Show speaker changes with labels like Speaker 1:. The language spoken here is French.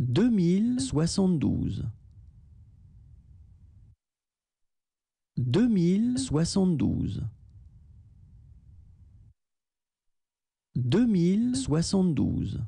Speaker 1: deux mille soixante-douze. Deux mille soixante-douze. Deux mille soixante-douze.